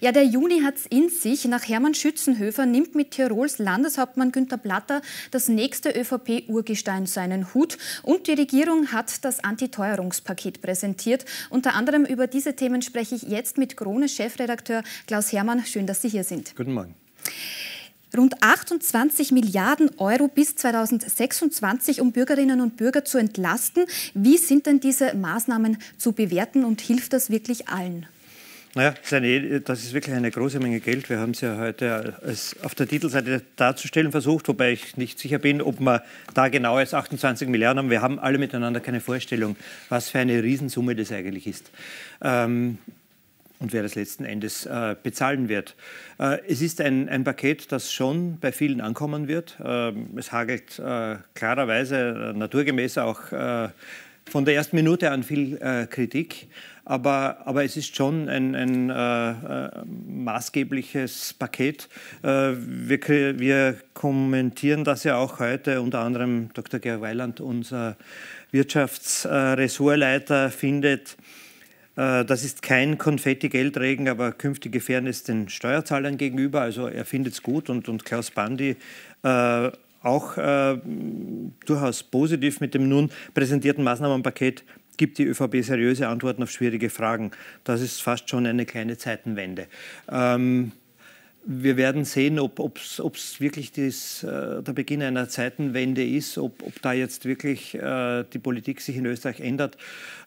Ja, der Juni hat's in sich. Nach Hermann Schützenhöfer nimmt mit Tirols Landeshauptmann Günter Platter das nächste ÖVP-Urgestein seinen Hut. Und die Regierung hat das Antiteuerungspaket präsentiert. Unter anderem über diese Themen spreche ich jetzt mit Krone-Chefredakteur Klaus Hermann. Schön, dass Sie hier sind. Guten Morgen. Rund 28 Milliarden Euro bis 2026, um Bürgerinnen und Bürger zu entlasten. Wie sind denn diese Maßnahmen zu bewerten und hilft das wirklich allen? Naja, das ist wirklich eine große Menge Geld. Wir haben es ja heute auf der Titelseite darzustellen versucht, wobei ich nicht sicher bin, ob wir da genau als 28 Milliarden haben. Wir haben alle miteinander keine Vorstellung, was für eine Riesensumme das eigentlich ist. Ähm, und wer das letzten Endes äh, bezahlen wird. Äh, es ist ein, ein, Paket, das schon bei vielen ankommen wird. Äh, es hagelt äh, klarerweise, äh, naturgemäß auch äh, von der ersten Minute an viel Kritik aber, aber es ist schon ein, ein äh, äh maßgebliches Paket. Äh, wir, wir, kommentieren das ja auch heute, unter anderem Dr. Georg Weiland, unser Wirtschaftsressortleiter, findet, äh, das ist kein Konfetti-Geldregen, aber künftige Fairness den Steuerzahlern gegenüber. Also er findet es gut und, und Klaus Bandi äh, auch äh, durchaus positiv mit dem nun präsentierten Maßnahmenpaket gibt die ÖVP seriöse Antworten auf schwierige Fragen. Das ist fast schon eine kleine Zeitenwende. Ähm, wir werden sehen, ob es wirklich das, äh, der Beginn einer Zeitenwende ist, ob, ob da jetzt wirklich äh, die Politik sich in Österreich ändert.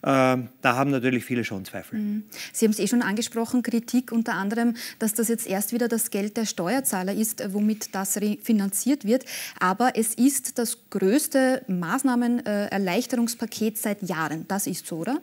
Äh, da haben natürlich viele schon Zweifel. Mhm. Sie haben es eh schon angesprochen, Kritik unter anderem, dass das jetzt erst wieder das Geld der Steuerzahler ist, äh, womit das finanziert wird. Aber es ist das größte Maßnahmenerleichterungspaket äh, seit Jahren. Das ist so, oder?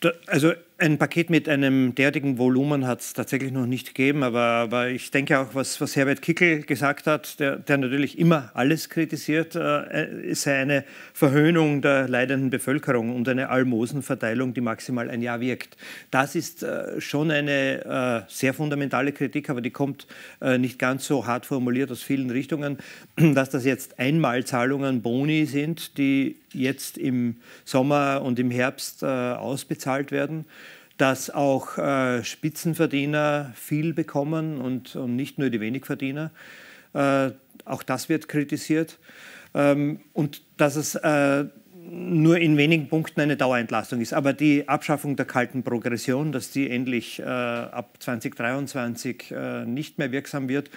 Da, also ein Paket mit einem derartigen Volumen hat es tatsächlich noch nicht gegeben, aber, aber ich denke auch, was, was Herbert Kickel gesagt hat, der, der natürlich immer alles kritisiert, äh, äh sei eine Verhöhnung der leidenden Bevölkerung und eine Almosenverteilung, die maximal ein Jahr wirkt. Das ist äh, schon eine äh, sehr fundamentale Kritik, aber die kommt äh, nicht ganz so hart formuliert aus vielen Richtungen, dass das jetzt Einmalzahlungen, Boni sind, die jetzt im Sommer und im Herbst äh, ausbezahlt werden, dass auch äh, Spitzenverdiener viel bekommen und, und, nicht nur die Wenigverdiener. Äh, auch das wird kritisiert. Ähm, und dass es äh, nur in wenigen Punkten eine Dauerentlastung ist. Aber die Abschaffung der kalten Progression, dass die endlich äh, ab 2023 äh, nicht mehr wirksam wird,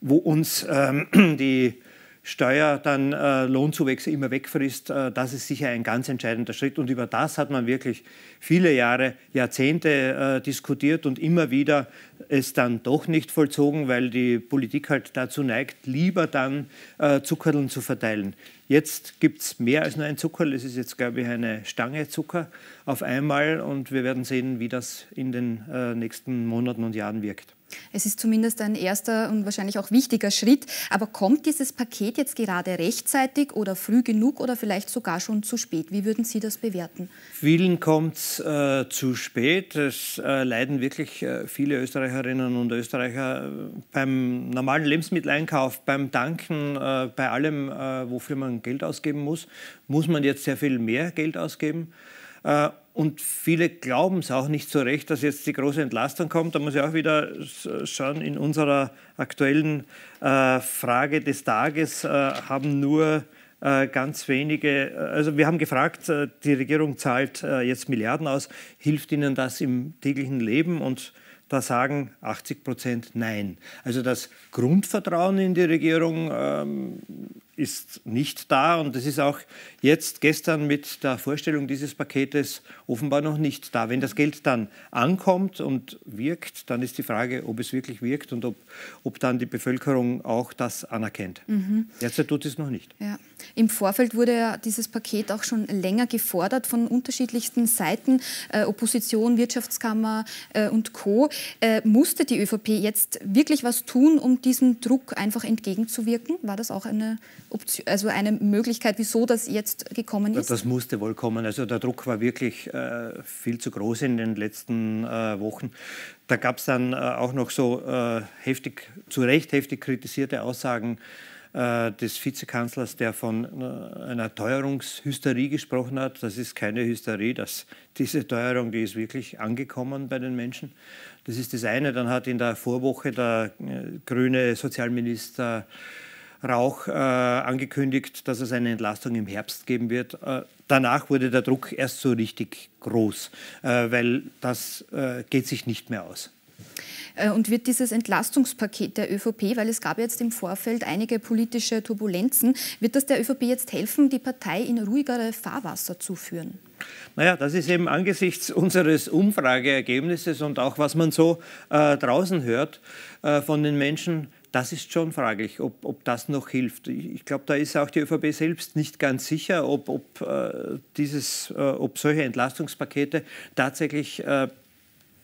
wo uns ähm, die Steuer dann äh, Lohnzuwächse immer wegfrisst, äh, das ist sicher ein ganz entscheidender Schritt. Und über das hat man wirklich viele Jahre, Jahrzehnte äh, diskutiert und immer wieder es dann doch nicht vollzogen, weil die Politik halt dazu neigt, lieber dann äh, Zuckerln zu verteilen. Jetzt gibt es mehr als nur ein Zuckerl. Es ist jetzt, glaube ich, eine Stange Zucker auf einmal. Und wir werden sehen, wie das in den äh, nächsten Monaten und Jahren wirkt. Es ist zumindest ein erster und wahrscheinlich auch wichtiger Schritt. Aber kommt dieses Paket jetzt gerade rechtzeitig oder früh genug oder vielleicht sogar schon zu spät? Wie würden Sie das bewerten? Vielen kommt es äh, zu spät. Es äh, leiden wirklich äh, viele Österreicherinnen und Österreicher äh, beim normalen Lebensmitteleinkauf, beim Danken, äh, bei allem, äh, wofür man Ausbildung Geld ausgeben muss, muss man jetzt sehr viel mehr Geld ausgeben. Äh, und viele glauben es auch nicht so recht, dass jetzt die große Entlastung kommt. Da muss ich auch wieder schauen, in unserer aktuellen äh, Frage des Tages äh, haben nur ganz wenige, also wir haben gefragt, die Regierung zahlt jetzt Milliarden aus, hilft ihnen das im täglichen Leben? Und da sagen 80 Prozent Nein. Also das Grundvertrauen in die Regierung ähm, ist nicht da und das ist auch jetzt gestern mit der Vorstellung dieses Paketes offenbar noch nicht da. Wenn das Geld dann ankommt und wirkt, dann ist die Frage, ob es wirklich wirkt und ob, ob dann die Bevölkerung auch das anerkennt. Mhm. Derzeit tut es noch nicht. Ja. Im Vorfeld wurde ja dieses Paket auch schon länger gefordert von unterschiedlichsten Seiten, äh, Opposition, Wirtschaftskammer äh, und Co. Äh, musste die ÖVP jetzt wirklich was tun, um diesem Druck einfach entgegenzuwirken? War das auch eine, Option, also eine Möglichkeit, wieso das jetzt gekommen ist? Das musste wohl kommen. Also der Druck war wirklich äh, viel zu groß in den letzten äh, Wochen. Da gab es dann äh, auch noch so äh, heftig, zu Recht heftig kritisierte Aussagen äh, des Vizekanzlers, der von äh, einer Teuerungshysterie gesprochen hat. Das ist keine Hysterie, das, diese Teuerung, die ist wirklich angekommen bei den Menschen. Das ist das eine. Dann hat in der Vorwoche der äh, grüne Sozialminister Rauch äh, angekündigt, dass es eine Entlastung im Herbst geben wird. Äh, danach wurde der Druck erst so richtig groß, äh, weil das geht sich nicht mehr aus. Äh, und wird dieses Entlastungspaket der ÖVP, weil es gab jetzt im Vorfeld einige politische Turbulenzen, wird das der ÖVP jetzt helfen, die Partei in ruhigere Fahrwasser zu führen? Naja, das ist eben angesichts unseres Umfrageergebnisses und auch was man so äh, draußen hört äh, von den Menschen, das ist schon fraglich, ob, ob das noch hilft. Ich, glaube, da ist auch die ÖVP selbst nicht ganz sicher, ob, ob, äh, dieses, äh, ob solche Entlastungspakete tatsächlich äh,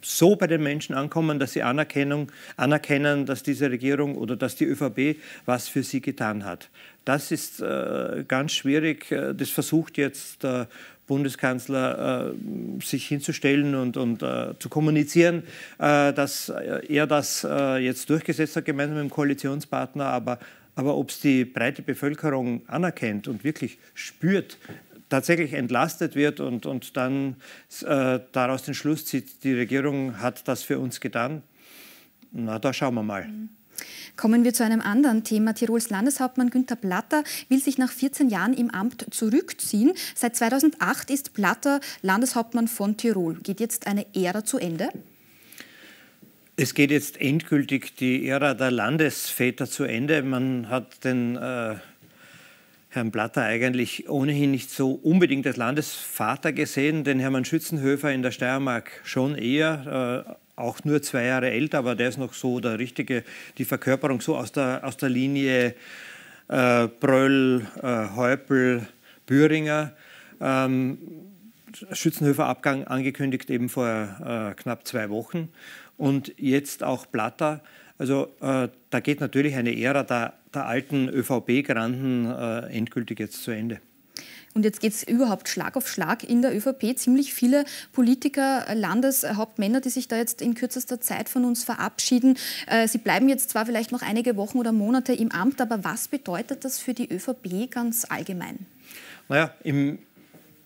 so bei den Menschen ankommen, dass sie Anerkennung, anerkennen, dass diese Regierung oder dass die ÖVP was für sie getan hat. Das ist äh, ganz schwierig. Äh, das versucht jetzt der Bundeskanzler äh, sich hinzustellen und, und äh, zu kommunizieren, äh, dass er das äh, jetzt durchgesetzt hat gemeinsam mit dem Koalitionspartner. Aber aber ob es die breite Bevölkerung anerkennt und wirklich spürt, tatsächlich entlastet wird und, und dann äh, daraus den Schluss zieht, die Regierung hat das für uns getan. Na, da schauen wir mal. Kommen wir zu einem anderen Thema. Tirols Landeshauptmann Günther Platter will sich nach 14 Jahren im Amt zurückziehen. Seit 2008 ist Platter Landeshauptmann von Tirol. Geht jetzt eine Ära zu Ende? Es geht jetzt endgültig die Ära der Landesväter zu Ende. Man hat den äh, Herrn Platter eigentlich ohnehin nicht so unbedingt als Landesvater gesehen, denn Hermann Schützenhöfer in der Steiermark schon eher, äh, auch nur zwei Jahre älter, aber der ist noch so der richtige, die Verkörperung so aus der, aus der Linie äh, Bröll, äh, Häupl, Büringer. Ähm, Schützenhöfer Abgang angekündigt eben vor äh, knapp zwei Wochen und jetzt auch Platter. Also äh, da geht natürlich eine Ära der der alten ÖVP-Granden äh, endgültig jetzt zu Ende? Und jetzt geht es überhaupt Schlag auf Schlag in der ÖVP. Ziemlich viele Politiker, äh, Landeshauptmänner, die sich da jetzt in kürzester Zeit von uns verabschieden. Äh, sie bleiben jetzt zwar vielleicht noch einige Wochen oder Monate im Amt, aber was bedeutet das für die ÖVP ganz allgemein? Naja, im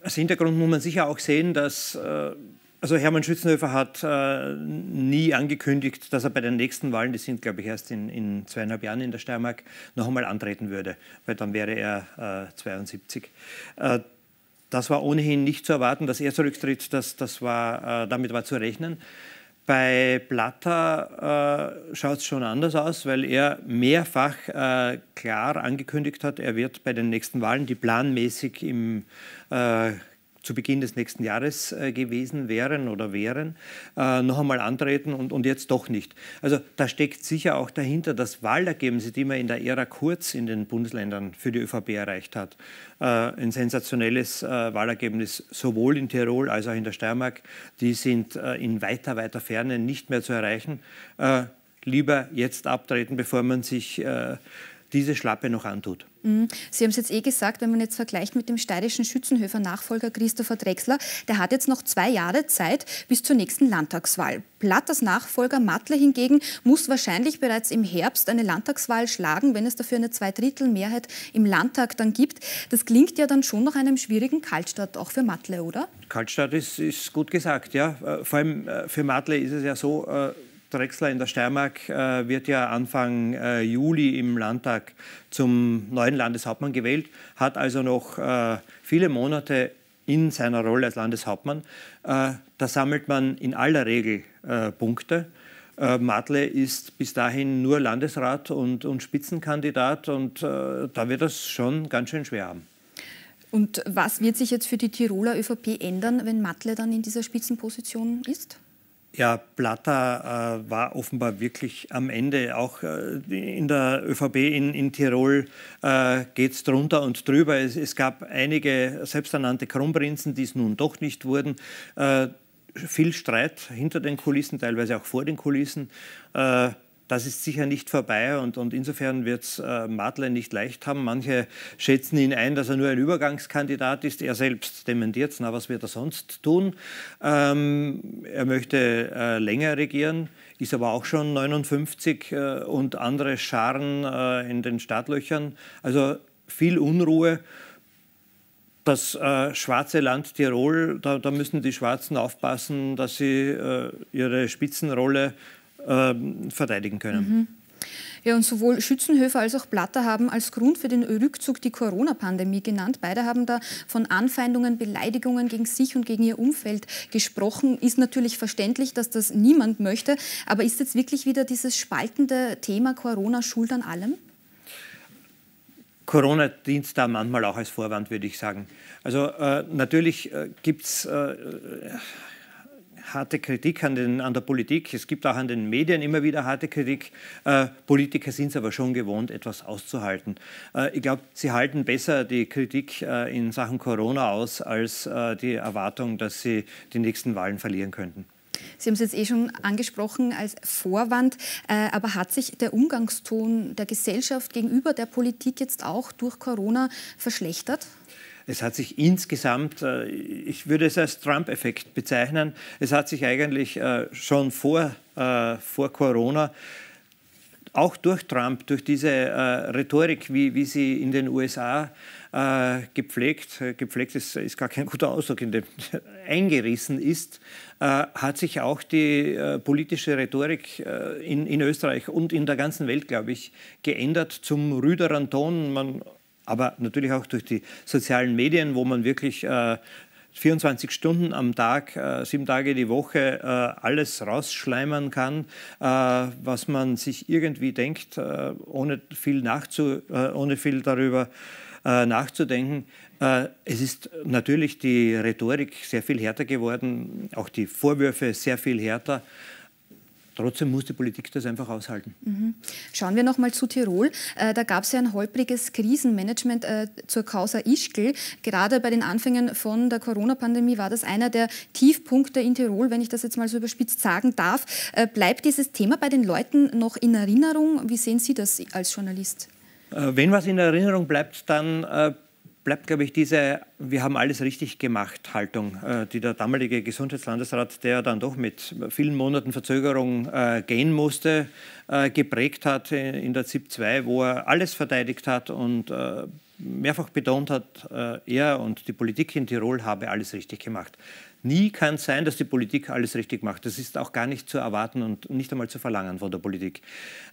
als Hintergrund muss man sicher auch sehen, dass äh, also Hermann Schützenhöfer hat äh, nie angekündigt, dass er bei den nächsten Wahlen, die sind glaube ich erst in, in zweieinhalb Jahren in der Steiermark, noch einmal antreten würde, weil dann wäre er äh, 72. Äh, das war ohnehin nicht zu erwarten, dass er zurücktritt, das, das war, äh, damit war zu rechnen. Bei Platter äh, schaut es schon anders aus, weil er mehrfach äh, klar angekündigt hat, er wird bei den nächsten Wahlen, die planmäßig im äh, zu Beginn des nächsten Jahres äh, gewesen wären oder wären, äh, noch einmal antreten und, und jetzt doch nicht. Also da steckt sicher auch dahinter, das Wahlergebnis, die man in der Ära Kurz in den Bundesländern für die ÖVP erreicht hat, äh, ein sensationelles Wahlergebnis sowohl in Tirol als auch in der Steiermark, die sind in weiter, weiter Ferne nicht mehr zu erreichen. lieber jetzt abtreten, bevor man sich diese Schlappe noch antut. Mhm. Sie haben es jetzt eh gesagt, wenn man jetzt vergleicht mit dem steirischen Schützenhöfer Nachfolger Christopher Drexler, der hat jetzt noch zwei Jahre Zeit bis zur nächsten Landtagswahl. Platters Nachfolger Mattler hingegen muss wahrscheinlich bereits im Herbst eine Landtagswahl schlagen, wenn es dafür eine Zweidrittelmehrheit im Landtag dann gibt. Das klingt ja dann schon nach einem schwierigen Kaltstart auch für Mattler, oder? Kaltstart ist, ist gut gesagt, ja. Äh, vor allem äh, für Mattler ist es ja so, äh, Drexler in der Steiermark äh, wird ja Anfang äh, Juli im Landtag zum neuen Landeshauptmann gewählt, hat also noch äh, viele Monate in seiner Rolle als Landeshauptmann. Äh, da sammelt man in aller Regel äh, Punkte. Äh, Matle ist bis dahin nur Landesrat und, und Spitzenkandidat und da wird das schon ganz schön schwer haben. Und was wird sich jetzt für die Tiroler ÖVP ändern, wenn Matle dann in dieser Spitzenposition ist? Ja, Platter äh, war offenbar wirklich am Ende. Auch äh, in der ÖVP in, in Tirol äh, geht es drunter und drüber. Es, es, gab einige selbsternannte Kronprinzen, die es nun doch nicht wurden. Äh, viel Streit hinter den Kulissen, teilweise auch vor den Kulissen. Äh, das ist sicher nicht vorbei und, und insofern wird es äh, Madeleine nicht leicht haben. Manche schätzen ihn ein, dass er nur ein Übergangskandidat ist. Er selbst dementiert es. Na, was wird er sonst tun? Ähm, er möchte äh, länger regieren, ist aber auch schon 59 äh, und andere Scharen äh, in den Startlöchern. Also viel Unruhe das äh, schwarze Land Tirol, da, da, müssen die Schwarzen aufpassen, dass sie äh, ihre Spitzenrolle ähm, verteidigen können. Mhm. Ja, und sowohl Schützenhöfer als auch Blatter haben als Grund für den Rückzug die Corona-Pandemie genannt. Beide haben da von Anfeindungen, Beleidigungen gegen sich und gegen ihr Umfeld gesprochen. Ist natürlich verständlich, dass das niemand möchte. Aber ist jetzt wirklich wieder dieses spaltende Thema Corona schuld an allem? Corona dient da manchmal auch als Vorwand, würde ich sagen. Also äh, natürlich äh, gibt es äh, harte Kritik an, den, an der Politik, es gibt auch an den Medien immer wieder harte Kritik. Äh, Politiker sind es aber schon gewohnt, etwas auszuhalten. Äh, ich glaube, sie halten besser die Kritik äh, in Sachen Corona aus, als äh, die Erwartung, dass sie die nächsten Wahlen verlieren könnten. Sie haben es jetzt eh schon angesprochen als Vorwand, äh, aber hat sich der Umgangston der Gesellschaft gegenüber der Politik jetzt auch durch Corona verschlechtert? Es hat sich insgesamt, äh, ich würde es als Trump-Effekt bezeichnen, es hat sich eigentlich äh, schon vor, äh, vor Corona auch durch Trump, durch diese äh, Rhetorik, wie, wie sie in den USA äh, gepflegt, gepflegt ist, ist gar kein guter Ausdruck, in dem eingerissen ist, hat sich auch die politische Rhetorik in, in Österreich und in der ganzen Welt, glaube ich, geändert zum rüderen Ton. Man aber natürlich auch durch die sozialen Medien, wo man wirklich 24 äh, Stunden am Tag, äh, sieben Tage die Woche äh, alles rausschleimern kann, äh, was man sich irgendwie denkt, äh, ohne, viel nachzu, äh, ohne viel darüber nachzudenken. es ist natürlich die Rhetorik sehr viel härter geworden, auch die Vorwürfe sehr viel härter. Trotzdem muss die Politik das einfach aushalten. Mhm. Schauen wir nochmal zu Tirol. Äh, da gab es ja ein holpriges Krisenmanagement äh, zur Causa Ischgl. Gerade bei den Anfängen von der Corona-Pandemie war das einer der Tiefpunkte in Tirol, wenn ich das jetzt mal so überspitzt sagen darf. Äh, bleibt dieses Thema bei den Leuten noch in Erinnerung? Wie sehen Sie das als Journalist? Äh, wenn was in Erinnerung bleibt, dann äh, bleibt, glaube ich, diese Wir haben alles richtig gemacht Haltung, äh, die der damalige Gesundheitslandesrat, der dann doch mit vielen Monaten Verzögerung äh, gehen musste, äh, geprägt hat in der ZIP 2, wo er alles verteidigt hat und mehrfach betont hat, äh, er und die Politik in Tirol habe alles richtig gemacht. Nie kann es sein, dass die Politik alles richtig macht. Das ist auch gar nicht zu erwarten und nicht einmal zu verlangen von der Politik.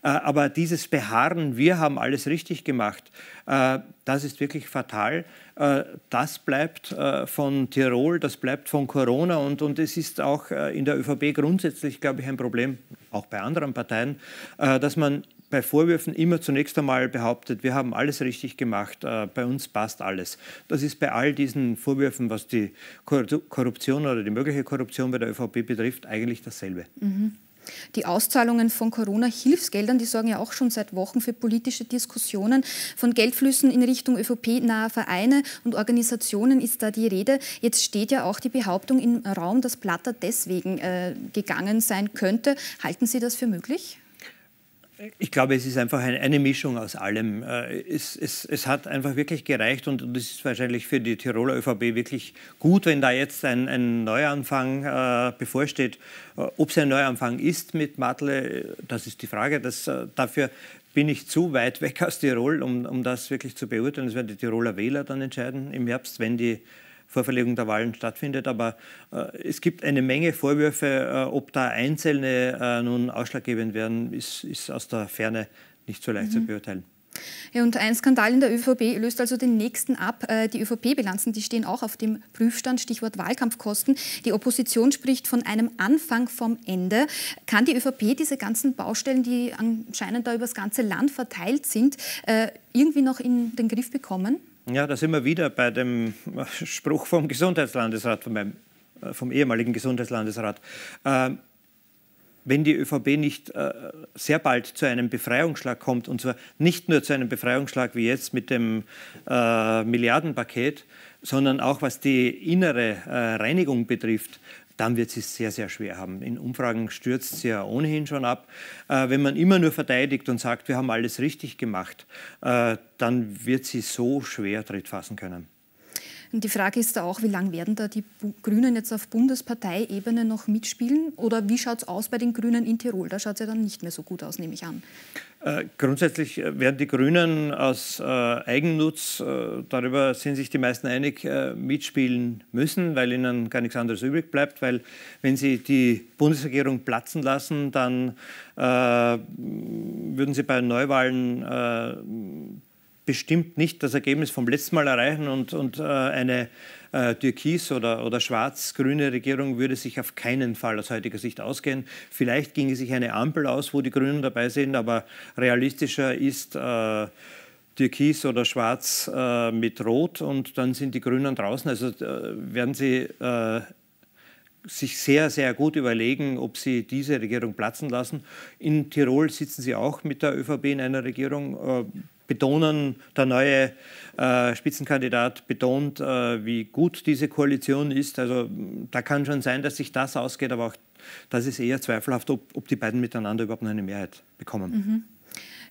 Äh, aber dieses Beharren, wir haben alles richtig gemacht, äh, das ist wirklich fatal. das bleibt von Tirol, das bleibt von Corona und, und es ist auch in der ÖVP grundsätzlich, glaube ich, ein Problem, auch bei anderen Parteien, dass man bei Vorwürfen immer zunächst einmal behauptet, wir haben alles richtig gemacht, äh, bei uns passt alles. Das ist bei all diesen Vorwürfen, was die Korruption oder die mögliche Korruption bei der ÖVP betrifft, eigentlich dasselbe. Mhm. Die Auszahlungen von Corona-Hilfsgeldern, die sorgen ja auch schon seit Wochen für politische Diskussionen. Von Geldflüssen in Richtung ÖVP-nahe Vereine und Organisationen ist da die Rede. Jetzt steht ja auch die Behauptung im Raum, dass Platter deswegen äh, gegangen sein könnte. Halten Sie das für möglich? ich glaube, es ist einfach eine Mischung aus allem. Äh, es, es, es hat einfach wirklich gereicht und es ist wahrscheinlich für die Tiroler ÖVP wirklich gut, wenn da jetzt ein, ein Neuanfang äh, bevorsteht. Äh, Ob es ein Neuanfang ist mit Matle, äh, das ist die Frage. Das, dafür bin ich zu weit weg aus Tirol, um, um das wirklich zu beurteilen. Das werden die Tiroler Wähler dann entscheiden im Herbst, wenn die Vorverlegung der Wahlen stattfindet. Aber äh, es gibt eine Menge Vorwürfe. Äh, ob da einzelne äh, nun ausschlaggebend werden, ist, ist aus der Ferne nicht so leicht mhm. zu beurteilen. Ja, und ein Skandal in der ÖVP löst also den nächsten ab. Äh, die ÖVP-Bilanzen, die stehen auch auf dem Prüfstand, Stichwort Wahlkampfkosten. Die Opposition spricht von einem Anfang vom Ende. Kann die ÖVP diese ganzen Baustellen, die anscheinend da das ganze Land verteilt sind, äh, irgendwie noch in den Griff bekommen? Ja, da sind wir wieder bei dem äh, Spruch vom Gesundheitslandesrat, von vom ehemaligen Gesundheitslandesrat. Ähm wenn die ÖVP nicht äh, sehr bald zu einem Befreiungsschlag kommt, und zwar nicht nur zu einem Befreiungsschlag wie jetzt mit dem äh, Milliardenpaket, sondern auch was die innere äh, Reinigung betrifft, dann wird sie es sehr, sehr schwer haben. In Umfragen stürzt sie ja ohnehin schon ab. Äh, wenn man immer nur verteidigt und sagt, wir haben alles richtig gemacht, äh, dann wird sie so schwer Tritt fassen können. Und die Frage ist da auch, wie lange werden da die Grünen jetzt auf Bundesparteiebene noch mitspielen? Oder wie schaut es aus bei den Grünen in Tirol? Da schaut es ja dann nicht mehr so gut aus, nehme ich an. Äh, grundsätzlich äh, werden die Grünen aus äh, Eigennutz, äh, darüber sind sich die meisten einig, äh, mitspielen müssen, weil ihnen gar nichts anderes übrig bleibt, weil wenn sie die Bundesregierung platzen lassen, dann würden sie bei Neuwahlen bestimmt nicht das Ergebnis vom letzten Mal erreichen und, und äh, eine äh, türkis- oder, oder schwarz-grüne Regierung würde sich auf keinen Fall aus heutiger Sicht ausgehen. Vielleicht ginge sich eine Ampel aus, wo die Grünen dabei sind, aber realistischer ist äh, türkis oder schwarz äh, mit rot und dann sind die Grünen draußen. Also äh, werden sie äh, sich sehr, sehr gut überlegen, ob sie diese Regierung platzen lassen. In Tirol sitzen sie auch mit der ÖVP in einer Regierung. Äh, betonen, der neue äh, Spitzenkandidat betont, äh, wie gut diese Koalition ist. Also da kann schon sein, dass sich das ausgeht, aber auch das ist eher zweifelhaft, ob, ob die beiden miteinander überhaupt noch eine Mehrheit bekommen. Mhm.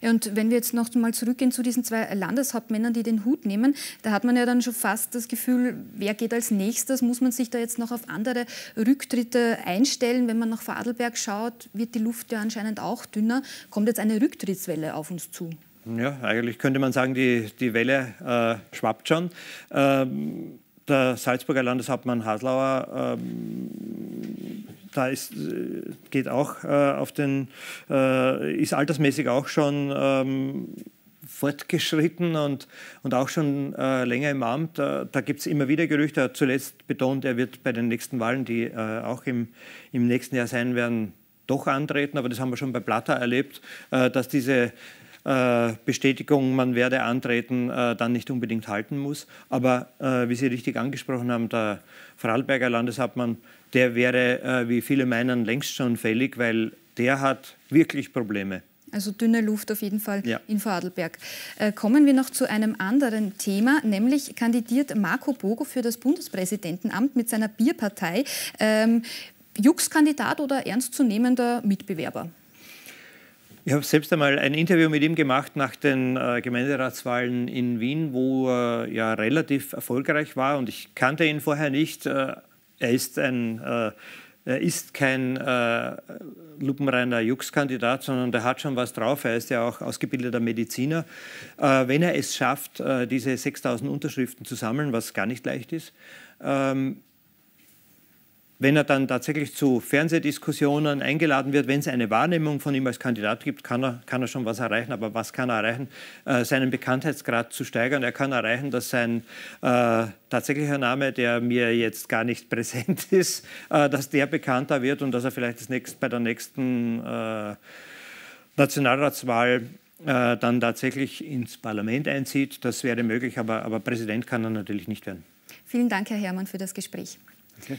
Ja, und wenn wir jetzt noch mal zurückgehen zu diesen zwei Landeshauptmännern, die den Hut nehmen, da hat man ja dann schon fast das Gefühl, wer geht als nächstes? Muss man sich da jetzt noch auf andere Rücktritte einstellen? Wenn man nach Vorarlberg schaut, wird die Luft ja anscheinend auch dünner. Kommt jetzt eine Rücktrittswelle auf uns zu? ja, eigentlich könnte man sagen, die, die Welle äh, schwappt schon. Ähm, der Salzburger Landeshauptmann Haslauer, ähm, da ist, äh, geht auch äh, auf den, äh, ist altersmäßig auch schon ähm, fortgeschritten und, und auch schon äh, länger im Amt. Da, da gibt es immer wieder Gerüchte. Er hat zuletzt betont, er wird bei den nächsten Wahlen, die äh, auch im, im nächsten Jahr sein werden, doch antreten. Aber das haben wir schon bei Blatter erlebt, äh, dass diese äh, Bestätigung, man werde antreten, äh, dann nicht unbedingt halten muss. Aber äh, wie Sie richtig angesprochen haben, der Vorarlberger Landeshauptmann, der wäre, wie viele meinen, längst schon fällig, weil der hat wirklich Probleme. Also dünne Luft auf jeden Fall ja. in Vorarlberg. kommen wir noch zu einem anderen Thema, nämlich kandidiert Marco Bogo für das Bundespräsidentenamt mit seiner Bierpartei. Ähm, Jux-Kandidat oder ernstzunehmender Mitbewerber? Ich habe selbst einmal ein Interview mit ihm gemacht nach den äh, Gemeinderatswahlen in Wien, wo er äh, ja relativ erfolgreich war und ich kannte ihn vorher nicht. Äh, er ist ein äh, er ist kein äh, lupenreiner Jux-Kandidat, sondern der hat schon was drauf. Er ist ja auch ausgebildeter Mediziner. Äh, wenn er es schafft, äh, diese 6000 Unterschriften zu sammeln, was gar nicht leicht ist, ähm, wenn er dann tatsächlich zu Fernsehdiskussionen eingeladen wird, wenn es eine Wahrnehmung von ihm als Kandidat gibt, kann er, kann er schon was erreichen. Aber was kann er erreichen? Äh, seinen Bekanntheitsgrad zu steigern. Er kann erreichen, dass sein äh, tatsächlicher Name, der mir jetzt gar nicht präsent ist, äh, dass der bekannter wird und dass er vielleicht das nächst, bei der nächsten äh, Nationalratswahl äh, dann tatsächlich ins Parlament einzieht. Das wäre möglich, aber, aber Präsident kann er natürlich nicht werden. Vielen Dank, Herr Herrmann, für das Gespräch. Okay.